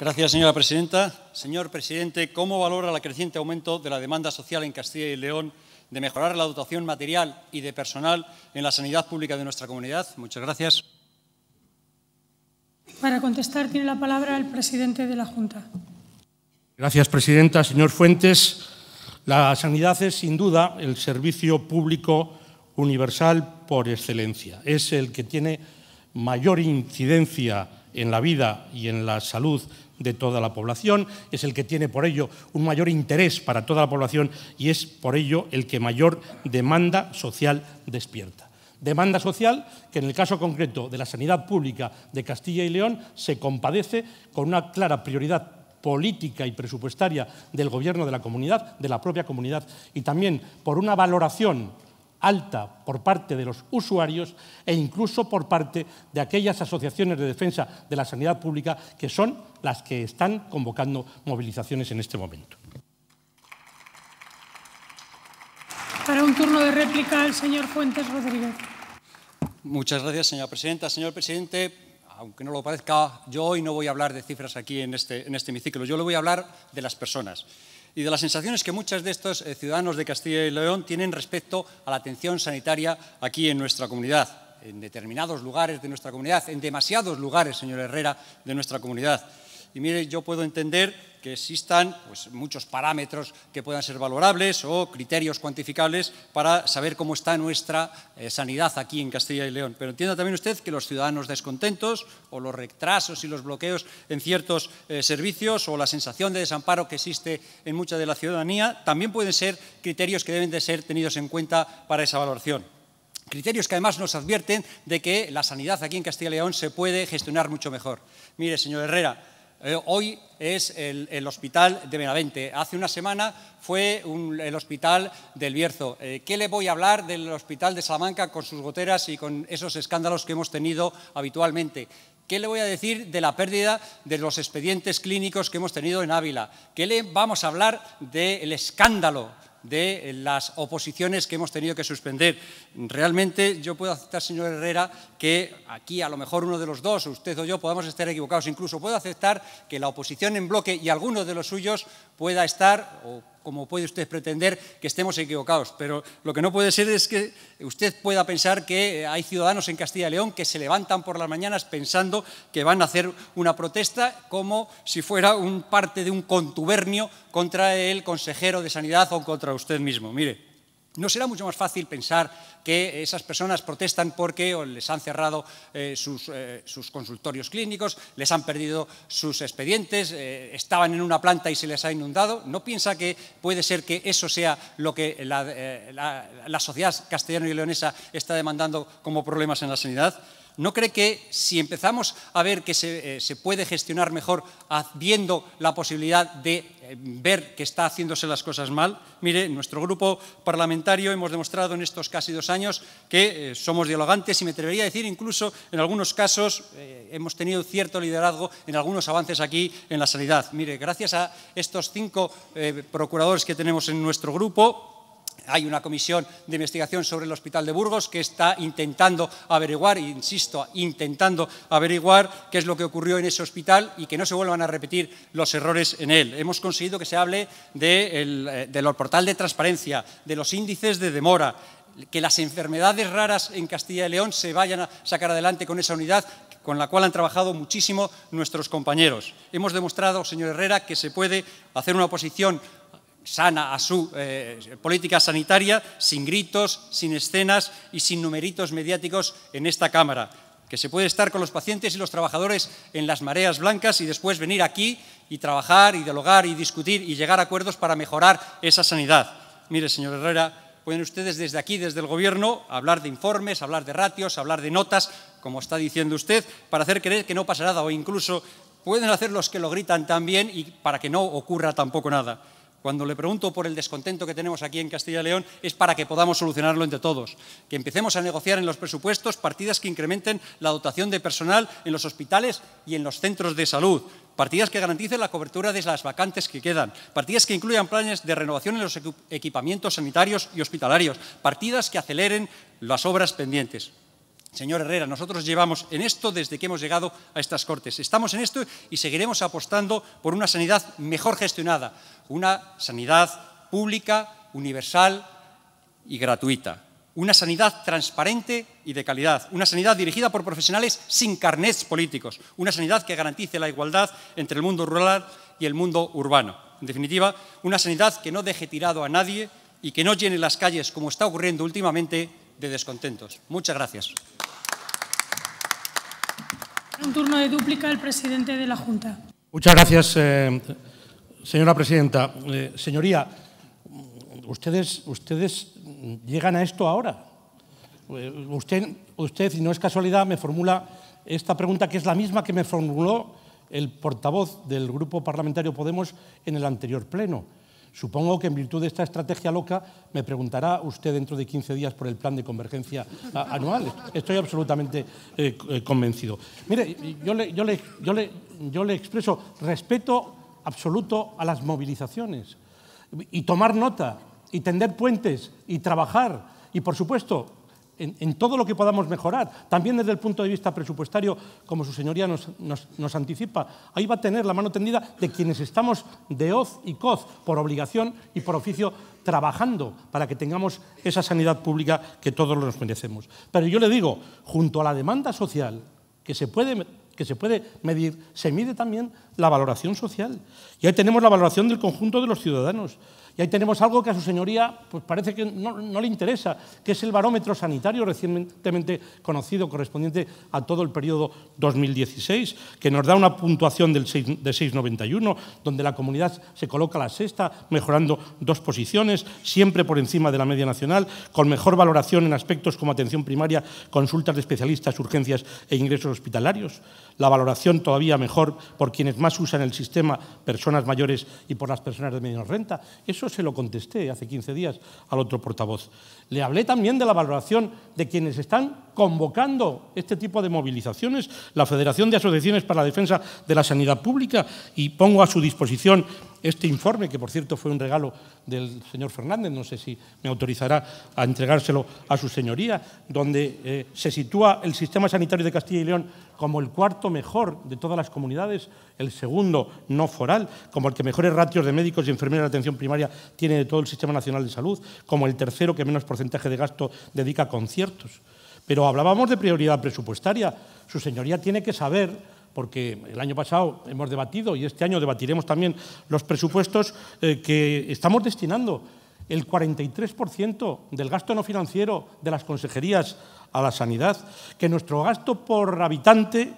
Gracias, señora presidenta. Señor presidente, ¿cómo valora el creciente aumento de la demanda social en Castilla y León de mejorar la dotación material y de personal en la sanidad pública de nuestra comunidad? Muchas gracias. Para contestar tiene la palabra el presidente de la Junta. Gracias, presidenta. Señor Fuentes, la sanidad es sin duda el servicio público universal por excelencia. Es el que tiene mayor incidencia en la vida y en la salud de toda la población, es el que tiene por ello un mayor interés para toda la población y es por ello el que mayor demanda social despierta. Demanda social que en el caso concreto de la sanidad pública de Castilla y León se compadece con una clara prioridad política y presupuestaria del gobierno de la comunidad, de la propia comunidad, y también por una valoración alta por parte de los usuarios e incluso por parte de aquellas asociaciones de defensa de la sanidad pública que son las que están convocando movilizaciones en este momento. Para un turno de réplica señor Fuentes Muchas gracias, señora presidenta. Señor presidente, aunque no lo parezca, yo hoy no voy a hablar de cifras aquí este, en este, hemiciclo, yo le voy a hablar de las personas y de las sensaciones que muchos de estos eh, ciudadanos de Castilla y León tienen respecto a la atención sanitaria aquí en nuestra comunidad, en determinados lugares de nuestra comunidad, en demasiados lugares, señor Herrera, de nuestra comunidad. Y mire, yo puedo entender que existan pues, muchos parámetros que puedan ser valorables o criterios cuantificables para saber cómo está nuestra eh, sanidad aquí en Castilla y León. Pero entienda también usted que los ciudadanos descontentos o los retrasos y los bloqueos en ciertos eh, servicios o la sensación de desamparo que existe en mucha de la ciudadanía también pueden ser criterios que deben de ser tenidos en cuenta para esa valoración. Criterios que además nos advierten de que la sanidad aquí en Castilla y León se puede gestionar mucho mejor. Mire, señor Herrera, eh, hoy es el, hospital de Benavente. Hace una semana fue el hospital del Bierzo. Eh, ¿Qué le voy a hablar del hospital de Salamanca con sus goteras y con esos escándalos que hemos tenido habitualmente? ¿Qué le voy a decir de la pérdida de los expedientes clínicos que hemos tenido en Ávila? ¿Qué le vamos a hablar del escándalo de las oposiciones que hemos tenido que suspender. Realmente yo puedo aceptar, señor Herrera, que aquí a lo mejor uno de los dos, usted o yo, podamos estar equivocados. Incluso puedo aceptar que la oposición en bloque y algunos de los suyos pueda estar como puede usted pretender que estemos equivocados, pero lo que no puede ser es que usted pueda pensar que eh, hay ciudadanos en Castilla y León que se levantan por las mañanas pensando que van a hacer una protesta como si fuera un parte de un contubernio contra el consejero de Sanidad o contra usted mismo. Mire, ¿No será mucho más fácil pensar que esas personas protestan porque les han cerrado eh, eh, sus, consultorios clínicos, les han perdido sus expedientes, eh, estaban en una planta y se les ha inundado? ¿No piensa que puede ser que eso sea lo que la, la sociedad castellano y leonesa está demandando como problemas en la sanidad? ¿No cree que si empezamos a ver que se, eh, puede gestionar mejor viendo la posibilidad de eh, ver que está haciéndose las cosas mal? Mire, nuestro grupo parlamentario hemos demostrado en estos casi dos años que eh, somos dialogantes y me atrevería a decir incluso en algunos casos hemos tenido cierto liderazgo en algunos avances aquí en la sanidad. Mire, gracias a estos cinco procuradores que tenemos en nuestro grupo, hay una comisión de investigación sobre el Hospital de Burgos que está intentando averiguar, insisto, intentando averiguar qué es lo que ocurrió en ese hospital y que no se vuelvan a repetir los errores en él. Hemos conseguido que se hable eh, del portal de transparencia, de los índices de demora, que las enfermedades raras en Castilla y León se vayan a sacar adelante con esa unidad con la cual han trabajado muchísimo nuestros compañeros. Hemos demostrado, señor Herrera, que se puede hacer una oposición sana a su eh, política sanitaria, sin gritos, sin escenas y sin numeritos mediáticos en esta Cámara. Que se puede estar con los pacientes y los trabajadores en las mareas blancas y después venir aquí y trabajar y dialogar y discutir y llegar a acuerdos para mejorar esa sanidad. Mire, señor Herrera, pueden ustedes desde aquí, desde el Gobierno, hablar de informes, hablar de ratios, hablar de notas, como está diciendo usted, para hacer creer que no pasa nada o incluso pueden hacer los que lo gritan también y para que no ocurra tampoco nada. Cuando le pregunto por el descontento que tenemos aquí en Castilla y León, es para que podamos solucionarlo entre todos. Que empecemos a negociar en los presupuestos partidas que incrementen la dotación de personal en los hospitales y en los centros de salud. Partidas que garanticen la cobertura de las vacantes que quedan. Partidas que incluyan planes de renovación en los equipamientos sanitarios y hospitalarios. Partidas que aceleren las obras pendientes. Señor Herrera, nosotros llevamos en esto desde que hemos llegado a estas Cortes. Estamos en esto y seguiremos apostando por una sanidad mejor gestionada, una sanidad pública, universal y gratuita, una sanidad transparente y de calidad, una sanidad dirigida por profesionales sin carnets políticos, una sanidad que garantice la igualdad entre el mundo rural y el mundo urbano. En definitiva, una sanidad que no deje tirado a nadie y que no llene las calles, como está ocurriendo últimamente, de descontentos. Muchas gracias. Un turno de dúplica el presidente de la Junta. Muchas gracias, eh, señora presidenta. Eh, señoría, ustedes, ustedes llegan a esto ahora. Eh, usted, usted, y no es casualidad, me formula esta pregunta que es la misma que me formuló el portavoz del Grupo Parlamentario Podemos en el anterior pleno. Supongo que en virtud de esta estrategia loca me preguntará usted dentro de 15 días por el plan de convergencia anual. Estoy absolutamente eh, eh, convencido. Mire, yo le, yo le expreso respeto absoluto a las movilizaciones y tomar nota y tender puentes y trabajar y, por supuesto, en, todo lo que podamos mejorar. También desde el punto de vista presupuestario, como su señoría nos, anticipa, ahí va a tener la mano tendida de quienes estamos de hoz y coz, por obligación y por oficio, trabajando para que tengamos esa sanidad pública que todos nos merecemos. Pero yo le digo, junto a la demanda social, que se puede que se puede medir, se mide también la valoración social. Y ahí tenemos la valoración del conjunto de los ciudadanos. Y ahí tenemos algo que a su señoría pues parece que no, le interesa, que es el barómetro sanitario recientemente conocido, correspondiente a todo el periodo 2016, que nos da una puntuación del 6, de 6,91, donde la comunidad se coloca a la sexta, mejorando dos posiciones, siempre por encima de la media nacional, con mejor valoración en aspectos como atención primaria, consultas de especialistas, urgencias e ingresos hospitalarios. La valoración todavía mejor por quienes más usan el sistema, personas mayores y por las personas de menos renta. Eso se lo contesté hace 15 días al otro portavoz. Le hablé también de la valoración de quienes están convocando este tipo de movilizaciones, la Federación de Asociaciones para la Defensa de la Sanidad Pública, y pongo a su disposición este informe, que por cierto fue un regalo del señor Fernández, no sé si me autorizará a entregárselo a su señoría, donde eh, se sitúa el sistema sanitario de Castilla y León como el cuarto mejor de todas las comunidades, el segundo no foral, como el que mejores ratios de médicos y enfermeras de atención primaria tiene de todo el Sistema Nacional de Salud, como el tercero que menos porcentaje de gasto dedica a conciertos. Pero hablábamos de prioridad presupuestaria. Su señoría tiene que saber porque el año pasado hemos debatido y este año debatiremos también los presupuestos eh, que estamos destinando el 43% del gasto no financiero de las consejerías a la sanidad, que nuestro gasto por habitante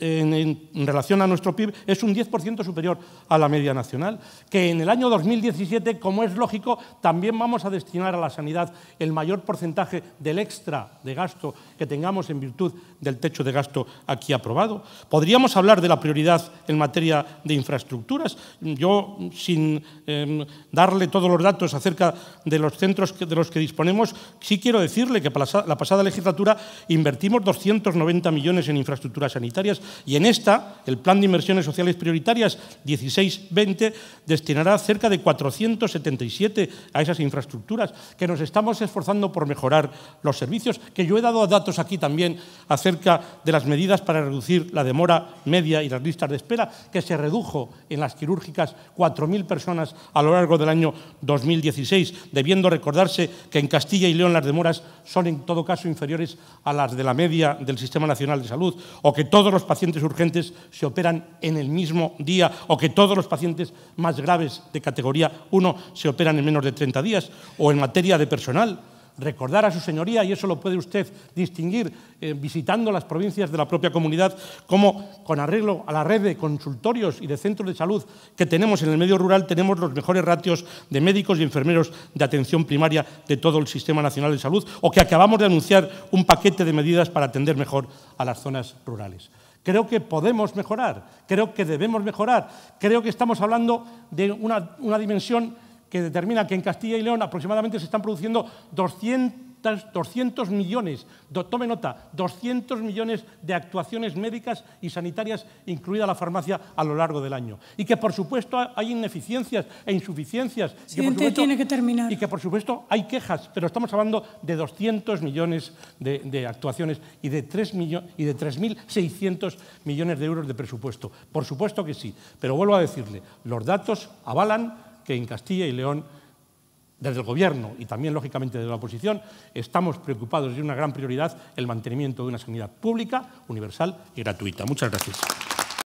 en, relación a nuestro PIB es un 10% superior a la media nacional, que en el año 2017, como es lógico, también vamos a destinar a la sanidad el mayor porcentaje del extra de gasto que tengamos en virtud del techo de gasto aquí aprobado. Podríamos hablar de la prioridad en materia de infraestructuras. Yo, sin em, darle todos los datos acerca de los centros de los que disponemos, sí quiero decirle que la pasada legislatura invertimos 290 millones en infraestructuras sanitarias y en esta, el Plan de Inversiones Sociales Prioritarias 16-20 destinará cerca de 477 a esas infraestructuras, que nos estamos esforzando por mejorar los servicios, que yo he dado datos aquí también acerca de las medidas para reducir la demora media y las listas de espera, que se redujo en las quirúrgicas 4.000 personas a lo largo del año 2016, debiendo recordarse que en Castilla y León las demoras son en todo caso inferiores a las de la media del Sistema Nacional de Salud, o que todos los pacientes urgentes se operan en el mismo día o que todos los pacientes más graves de categoría 1 se operan en menos de 30 días o en materia de personal. Recordar a su señoría, y eso lo puede usted distinguir eh, visitando las provincias de la propia comunidad, cómo con arreglo a la red de consultorios y de centros de salud que tenemos en el medio rural tenemos los mejores ratios de médicos y enfermeros de atención primaria de todo el Sistema Nacional de Salud, o que acabamos de anunciar un paquete de medidas para atender mejor a las zonas rurales. Creo que podemos mejorar, creo que debemos mejorar, creo que estamos hablando de una, dimensión que determina que en Castilla y León aproximadamente se están produciendo 200 200 millones, tome nota, 200 millones de actuaciones médicas y sanitarias, incluida la farmacia, a lo largo del año. Y que, por supuesto, hay ineficiencias e insuficiencias. y, que, tiene que terminar. y que, por supuesto, hay quejas, pero estamos hablando de 200 millones de, de actuaciones y de 3.600 millones de euros de presupuesto. Por supuesto que sí, pero vuelvo a decirle, los datos avalan que en Castilla y León desde el Gobierno y también, lógicamente, desde la oposición, estamos preocupados de una gran prioridad el mantenimiento de una sanidad pública, universal y gratuita. Muchas gracias.